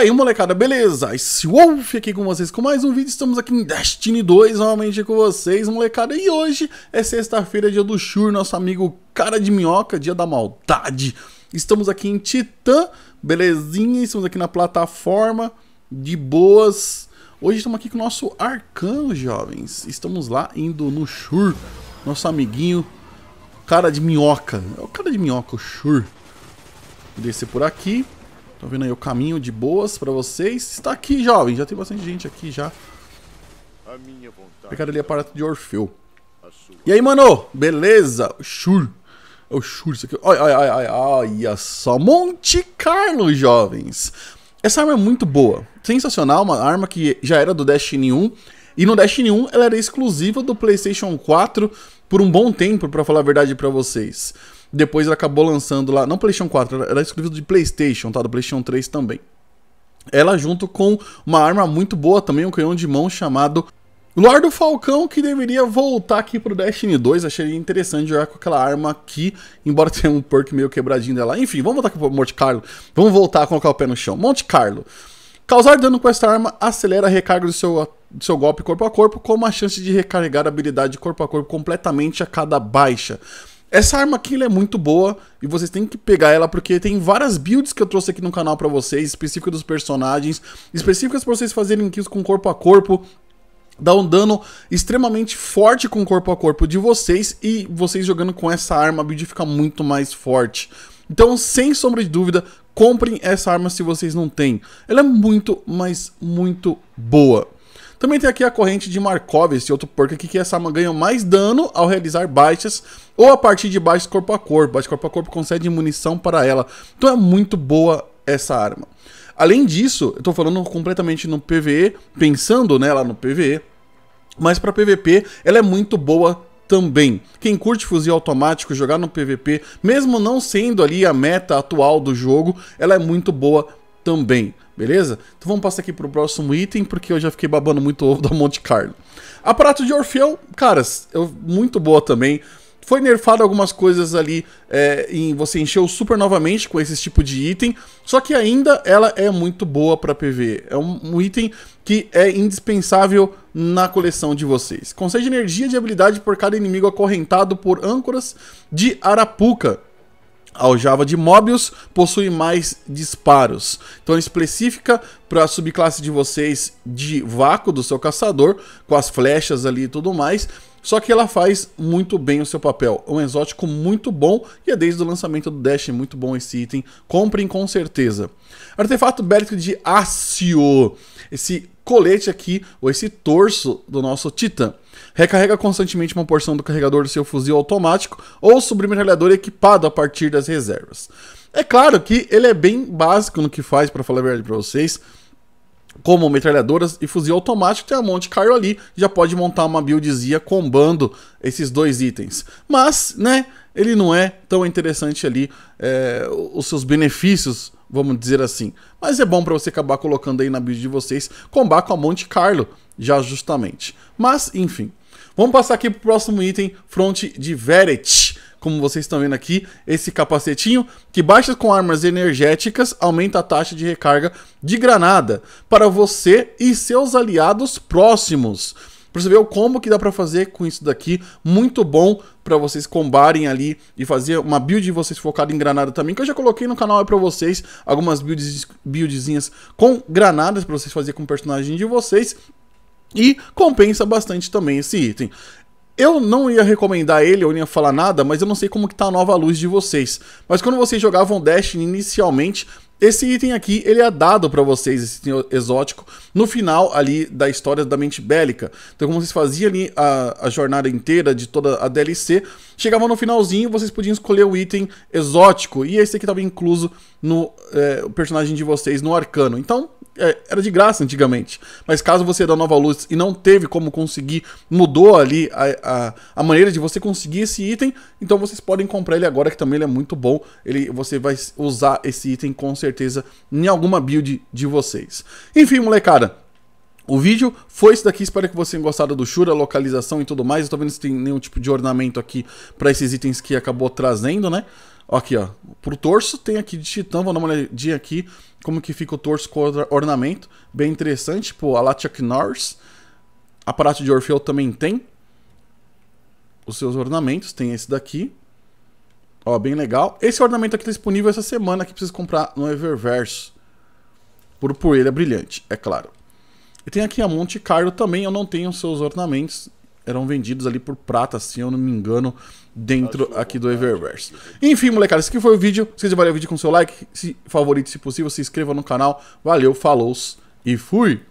aí, molecada, beleza? Esse Wolf aqui com vocês com mais um vídeo. Estamos aqui em Destiny 2 novamente com vocês, molecada. E hoje é sexta-feira, dia do Shur, nosso amigo cara de minhoca, dia da maldade. Estamos aqui em Titã, belezinha? Estamos aqui na plataforma, de boas. Hoje estamos aqui com o nosso arcano, jovens. Estamos lá indo no Shur, nosso amiguinho, cara de minhoca. É o cara de minhoca, o Shur. Descer por aqui. Tô vendo aí o caminho de boas para vocês. Está aqui, jovem. Já tem bastante gente aqui já. A minha vontade. Pegaria aparato é de Orfeu. E aí, mano? Beleza? Shur. É o Shur isso aqui. Olha, olha, olha, olha só. Monte Carlo, jovens. Essa arma é muito boa. Sensacional, uma arma que já era do Destiny 1. E no Destiny 1 ela era exclusiva do PlayStation 4 por um bom tempo, para falar a verdade para vocês. Depois ela acabou lançando lá, não PlayStation 4, era exclusivo de PlayStation, tá? Do PlayStation 3 também. Ela junto com uma arma muito boa também, um canhão de mão chamado Lord do Falcão, que deveria voltar aqui pro Destiny 2. Achei interessante jogar com aquela arma aqui, embora tenha um perk meio quebradinho dela. Enfim, vamos voltar aqui pro Monte Carlo. Vamos voltar a colocar o pé no chão. Monte Carlo. Causar dano com esta arma acelera a recarga do seu, do seu golpe corpo a corpo, com uma chance de recarregar a habilidade corpo a corpo completamente a cada baixa. Essa arma aqui é muito boa e vocês têm que pegar ela porque tem várias builds que eu trouxe aqui no canal para vocês, específicas dos personagens, específicas para vocês fazerem kills com corpo a corpo, dá um dano extremamente forte com o corpo a corpo de vocês e vocês jogando com essa arma, a build fica muito mais forte. Então, sem sombra de dúvida, comprem essa arma se vocês não têm. Ela é muito, mas muito boa. Também tem aqui a corrente de Markov, esse outro porco aqui, que essa arma ganha mais dano ao realizar baixas ou a partir de baixas corpo a corpo. Baixo corpo a corpo concede munição para ela. Então é muito boa essa arma. Além disso, eu tô falando completamente no PVE, pensando nela né, no PVE, mas para PVP ela é muito boa também. Quem curte fuzil automático, jogar no PVP, mesmo não sendo ali a meta atual do jogo, ela é muito boa também, beleza? Então vamos passar aqui pro próximo item, porque eu já fiquei babando muito ovo da Monte Carlo. Aparato de Orfeu, caras, eu, muito boa também. Foi nerfado algumas coisas ali é, em você encher o super novamente com esse tipo de item, só que ainda ela é muito boa para PV. É um, um, item que é indispensável na coleção de vocês. Concede energia de habilidade por cada inimigo acorrentado por âncoras de Arapuca aljava de Mobius possui mais disparos. Então específica para a subclasse de vocês de vácuo do seu caçador, com as flechas ali e tudo mais. Só que ela faz muito bem o seu papel. É um exótico muito bom e é desde o lançamento do Dash muito bom esse item. Comprem com certeza. Artefato bélico de Acio Esse colete aqui, ou esse torso do nosso Titan. Recarrega constantemente uma porção do carregador do seu fuzil automático ou submetralhador equipado a partir das reservas. É claro que ele é bem básico no que faz, para falar a verdade para vocês, como metralhadoras e fuzil automático, tem a Monte Carlo ali, já pode montar uma buildzinha combando esses dois itens. Mas, né, ele não é tão interessante ali, é, os seus benefícios vamos dizer assim. Mas é bom para você acabar colocando aí na build de vocês, combate com a Monte Carlo, já justamente. Mas, enfim. Vamos passar aqui pro próximo item, fronte de Veret. Como vocês estão vendo aqui, esse capacetinho que baixa com armas energéticas, aumenta a taxa de recarga de granada para você e seus aliados próximos. Pra você ver o combo que dá para fazer com isso daqui, muito bom, para vocês combarem ali e fazer uma build de vocês focada em granada também, que eu já coloquei no canal é para vocês algumas builds, buildzinhas com granadas para vocês fazer com o personagem de vocês. E compensa bastante também esse item. Eu não ia recomendar ele, eu não ia falar nada, mas eu não sei como que tá a nova luz de vocês. Mas quando vocês jogavam Destiny inicialmente, esse item aqui, ele é dado para vocês, esse item exótico, no final ali da história da mente bélica. Então, como vocês faziam ali a, a, jornada inteira de toda a DLC, chegava no finalzinho, vocês podiam escolher o item exótico. E esse aqui estava incluso no é, personagem de vocês, no arcano. Então, é, era de graça antigamente. Mas caso você é da Nova Luz e não teve como conseguir, mudou ali a, a, a, maneira de você conseguir esse item, então vocês podem comprar ele agora, que também ele é muito bom. Ele, você vai usar esse item com certeza em alguma build de vocês. Enfim, molecada, o vídeo foi esse daqui, espero que vocês tenham gostado do Shura, localização e tudo mais. Eu tô vendo se tem nenhum tipo de ornamento aqui para esses itens que acabou trazendo, né? Aqui, ó. Pro torso tem aqui de titã, vou dar uma olhadinha aqui como que fica o torso com ornamento. Bem interessante, por a Latiak Norris. Aparato de Orfeu também tem os seus ornamentos. Tem esse daqui. Ó, bem legal. Esse ornamento aqui tá disponível essa semana, que precisa comprar no Eververse Por poeira é brilhante, é claro. E tem aqui a Monte Carlo também, eu não tenho seus ornamentos eram vendidos ali por prata, se eu não me engano, dentro aqui do Eververse. Enfim, molecada, esse aqui foi o vídeo. Se você valeu o vídeo com seu like, se favorito se possível, se inscreva no canal. Valeu, falou e fui!